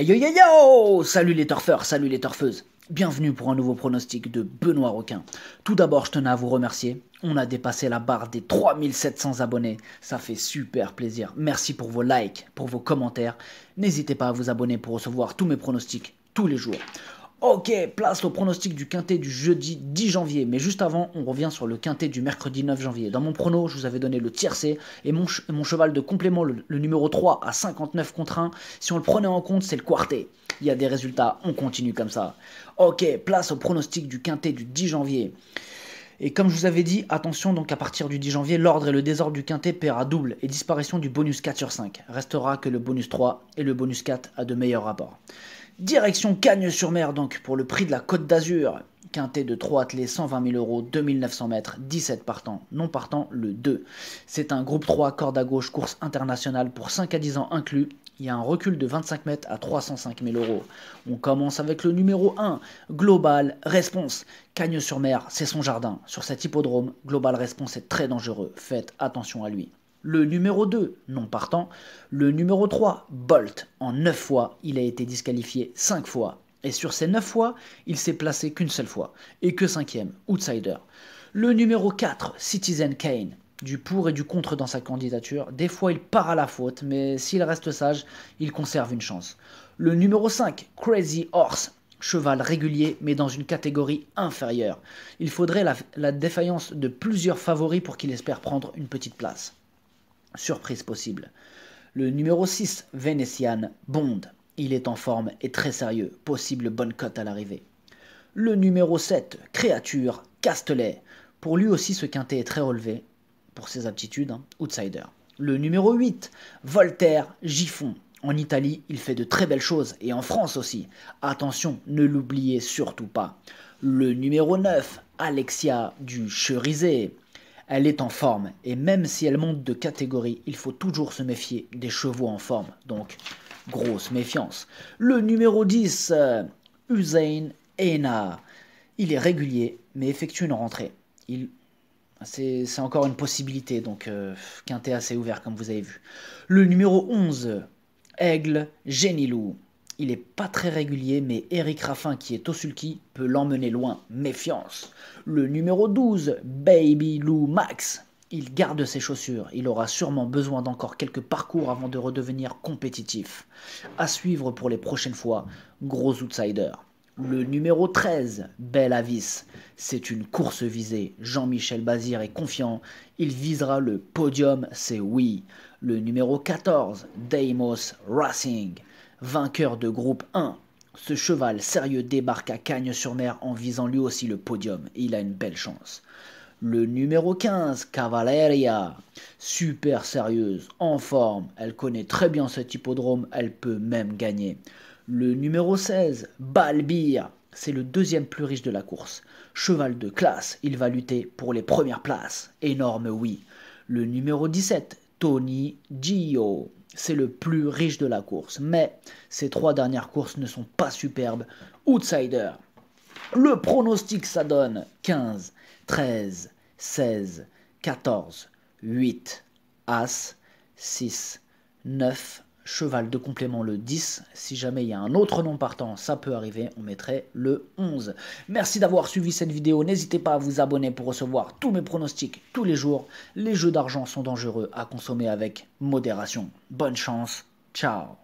Hey yo yo yo Salut les torfeurs, salut les torfeuses Bienvenue pour un nouveau pronostic de Benoît Roquin. Tout d'abord, je tenais à vous remercier. On a dépassé la barre des 3700 abonnés. Ça fait super plaisir. Merci pour vos likes, pour vos commentaires. N'hésitez pas à vous abonner pour recevoir tous mes pronostics tous les jours. Ok, place au pronostic du quintet du jeudi 10 janvier. Mais juste avant, on revient sur le quintet du mercredi 9 janvier. Dans mon prono, je vous avais donné le tiercé et mon, cheval de complément, le, numéro 3 à 59 contre 1. Si on le prenait en compte, c'est le quartet. Il y a des résultats, on continue comme ça. Ok, place au pronostic du quintet du 10 janvier. Et comme je vous avais dit, attention donc à partir du 10 janvier, l'ordre et le désordre du quintet paiera double et disparition du bonus 4 sur 5. Restera que le bonus 3 et le bonus 4 à de meilleurs rapports. Direction Cagnes-sur-Mer donc pour le prix de la Côte d'Azur. Quintet de 3 attelés, 120 000 euros, 2900 mètres, 17 partants, non partants le 2. C'est un groupe 3 corde à gauche course internationale pour 5 à 10 ans inclus il y a un recul de 25 mètres à 305 000 euros. On commence avec le numéro 1, Global Response. Cagne sur mer c'est son jardin. Sur cet hippodrome, Global Response est très dangereux. Faites attention à lui. Le numéro 2, non partant. Le numéro 3, Bolt. En 9 fois, il a été disqualifié 5 fois. Et sur ces 9 fois, il s'est placé qu'une seule fois. Et que cinquième, outsider. Le numéro 4, Citizen Kane du pour et du contre dans sa candidature. Des fois, il part à la faute, mais s'il reste sage, il conserve une chance. Le numéro 5, Crazy Horse, cheval régulier, mais dans une catégorie inférieure. Il faudrait la, défaillance de plusieurs favoris pour qu'il espère prendre une petite place. Surprise possible. Le numéro 6, Venetian Bond. Il est en forme et très sérieux. Possible bonne cote à l'arrivée. Le numéro 7, Créature Castelet. Pour lui aussi, ce quintet est très relevé pour ses aptitudes, hein, outsider. Le numéro 8, Voltaire Giffon. En Italie, il fait de très belles choses et en France aussi. Attention, ne l'oubliez surtout pas. Le numéro 9, Alexia du Cherizé. Elle est en forme et même si elle monte de catégorie, il faut toujours se méfier des chevaux en forme. Donc, grosse méfiance. Le numéro 10, euh, Usain Ena. Il est régulier mais effectue une rentrée. Il c'est encore une possibilité, donc euh, Quinté assez ouvert comme vous avez vu. Le numéro 11, Aigle Lou. Il n'est pas très régulier, mais Eric Raffin, qui est au sulky, peut l'emmener loin. Méfiance. Le numéro 12, Baby Lou Max. Il garde ses chaussures. Il aura sûrement besoin d'encore quelques parcours avant de redevenir compétitif. À suivre pour les prochaines fois, gros outsider. Le numéro 13, Bel Avis. C'est une course visée. Jean-Michel Bazir est confiant. Il visera le podium, c'est oui. Le numéro 14, Deimos Racing. Vainqueur de groupe 1. Ce cheval sérieux débarque à Cagnes-sur-Mer en visant lui aussi le podium. il a une belle chance. Le numéro 15, Cavalleria. Super sérieuse, en forme. Elle connaît très bien cet hippodrome. Elle peut même gagner. Le numéro 16, Balbir, c'est le deuxième plus riche de la course. Cheval de classe, il va lutter pour les premières places. Énorme oui. Le numéro 17, Tony Gio, c'est le plus riche de la course. Mais ces trois dernières courses ne sont pas superbes. Outsider. Le pronostic, ça donne 15, 13, 16, 14, 8, As, 6, 9, cheval de complément le 10. Si jamais il y a un autre nom partant, ça peut arriver, on mettrait le 11. Merci d'avoir suivi cette vidéo. N'hésitez pas à vous abonner pour recevoir tous mes pronostics tous les jours. Les jeux d'argent sont dangereux à consommer avec modération. Bonne chance. Ciao